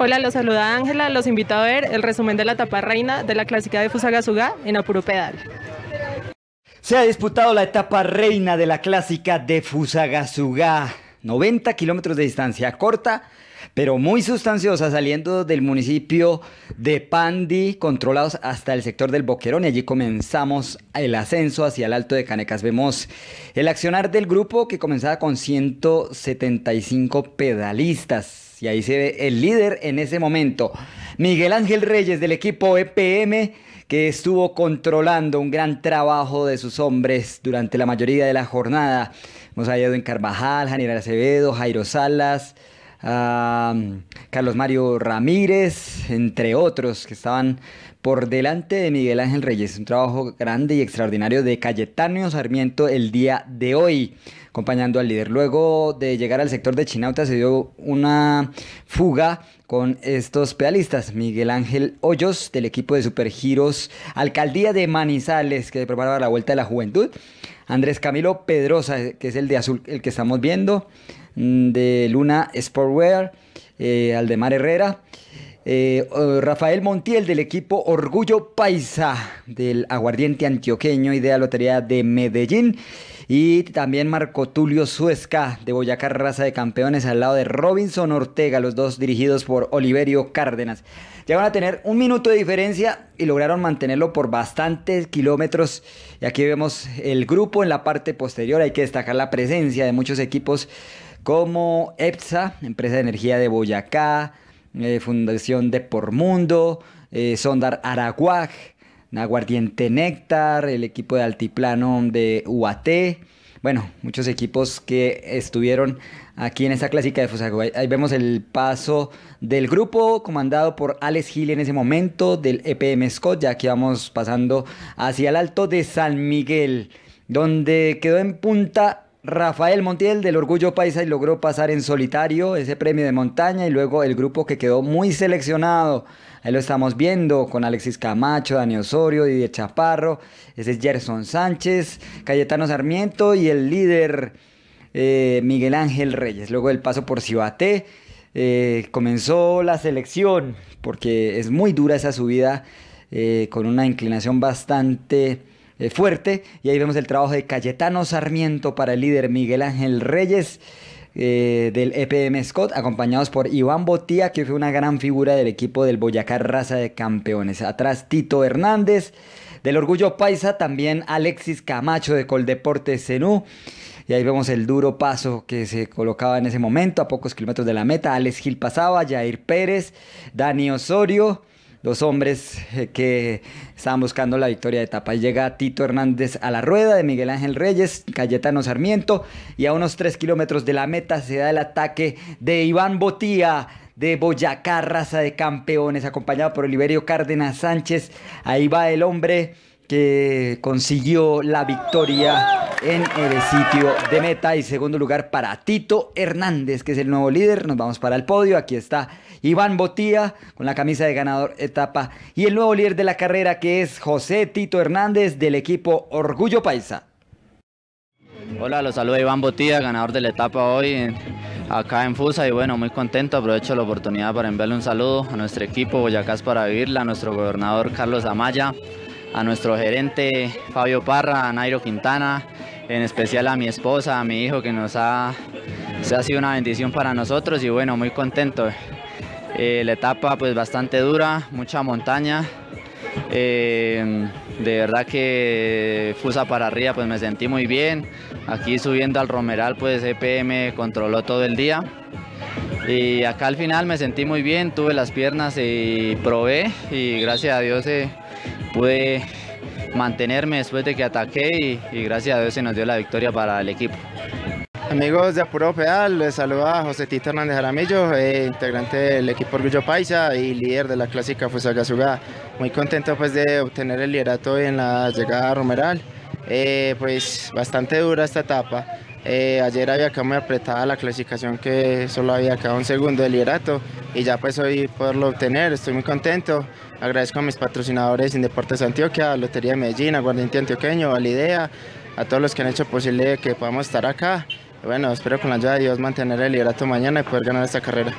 Hola, los saluda Ángela. Los invito a ver el resumen de la etapa reina de la clásica de Fusagasugá en Apuro Pedal. Se ha disputado la etapa reina de la clásica de Fusagasugá. 90 kilómetros de distancia corta, pero muy sustanciosa, saliendo del municipio de Pandi, controlados hasta el sector del Boquerón. Y allí comenzamos el ascenso hacia el Alto de Canecas. Vemos el accionar del grupo que comenzaba con 175 pedalistas y ahí se ve el líder en ese momento. Miguel Ángel Reyes del equipo EPM que estuvo controlando un gran trabajo de sus hombres durante la mayoría de la jornada. Hemos hallado en Carvajal, General Acevedo, Jairo Salas, Carlos Mario Ramírez, entre otros que estaban por delante de Miguel Ángel Reyes. Un trabajo grande y extraordinario de Cayetano Sarmiento el día de hoy, acompañando al líder. Luego de llegar al sector de Chinauta se dio una fuga con estos pedalistas. Miguel Ángel Hoyos del equipo de Supergiros, Alcaldía de Manizales, que preparaba la Vuelta de la Juventud. Andrés Camilo Pedrosa, que es el de azul, el que estamos viendo, mm, de Luna Sportwear, eh, Aldemar Herrera. Eh, Rafael Montiel del equipo Orgullo Paisa del Aguardiente Antioqueño y de la Lotería de Medellín. Y también Marco Tulio Suesca de Boyacá Raza de Campeones al lado de Robinson Ortega, los dos dirigidos por Oliverio Cárdenas. Llegaron a tener un minuto de diferencia y lograron mantenerlo por bastantes kilómetros. Y aquí vemos el grupo en la parte posterior. Hay que destacar la presencia de muchos equipos como EPSA, Empresa de Energía de Boyacá, eh, Fundación de Por Mundo, eh, Sondar Araguaj, Aguardiente Néctar, el equipo de Altiplano de UAT. Bueno, muchos equipos que estuvieron aquí en esta clásica de Fusagüey. Ahí vemos el paso del grupo comandado por Alex Gil en ese momento del EPM Scott. Ya que vamos pasando hacia el alto de San Miguel, donde quedó en punta Rafael Montiel del Orgullo Paisa y logró pasar en solitario ese premio de montaña y luego el grupo que quedó muy seleccionado. Ahí lo estamos viendo con Alexis Camacho, Dani Osorio, Didier Chaparro, ese es Gerson Sánchez, Cayetano Sarmiento y el líder eh, Miguel Ángel Reyes. Luego el paso por Cibaté. Eh, comenzó la selección porque es muy dura esa subida eh, con una inclinación bastante eh, fuerte. Y ahí vemos el trabajo de Cayetano Sarmiento para el líder Miguel Ángel Reyes. Eh, del EPM Scott, acompañados por Iván Botía, que fue una gran figura del equipo del Boyacá Raza de Campeones. Atrás Tito Hernández, del Orgullo Paisa, también Alexis Camacho de Coldeporte Zenú. Y ahí vemos el duro paso que se colocaba en ese momento, a pocos kilómetros de la meta. Alex Gil pasaba, Jair Pérez, Dani Osorio los hombres eh, que estaban buscando la victoria de etapa. Llega Tito Hernández a la rueda de Miguel Ángel Reyes, Cayetano Sarmiento, y a unos 3 kilómetros de la meta se da el ataque de Iván Botía de Boyacá, raza de campeones, acompañado por Oliverio Cárdenas Sánchez. Ahí va el hombre que consiguió la victoria en el sitio de meta y segundo lugar para Tito Hernández, que es el nuevo líder. Nos vamos para el podio. Aquí está Iván Botía con la camisa de ganador etapa y el nuevo líder de la carrera que es José Tito Hernández del equipo Orgullo Paisa. Hola, los saluda Iván Botía, ganador de la etapa hoy acá en Fusa y bueno, muy contento, aprovecho la oportunidad para enviarle un saludo a nuestro equipo Boyacás para vivirla, a nuestro gobernador Carlos Amaya, a nuestro gerente Fabio Parra, a Nairo Quintana, en especial a mi esposa, a mi hijo que nos ha, se ha sido una bendición para nosotros y bueno, muy contento. Eh, la etapa pues bastante dura, mucha montaña. Eh, de verdad que Fusa para arriba pues me sentí muy bien. Aquí subiendo al Romeral pues EPM controló todo el día. Y acá al final me sentí muy bien, tuve las piernas y probé y gracias a Dios... Eh, pude mantenerme después de que ataqué y, gracias a Dios se nos dio la victoria para el equipo. Amigos de Apuro Pedal, les saluda José Tito Hernández Jaramillo, eh, integrante del equipo Orgullo Paisa y líder de la clásica Fusagasugá. Muy contento pues de obtener el liderato en la llegada a Romeral. Eh, pues bastante dura esta etapa. Eh, ayer había acá muy apretada la clasificación que solo había quedado un segundo de liderato y ya pues hoy poderlo obtener, estoy muy contento. Agradezco a mis patrocinadores en Deportes Antioquia, Lotería de Medellín, Aguardiente Antioqueño, Validea, a todos los que han hecho posible que podamos estar acá. Bueno, espero con la ayuda de Dios mantener el liderato mañana y poder ganar esta carrera.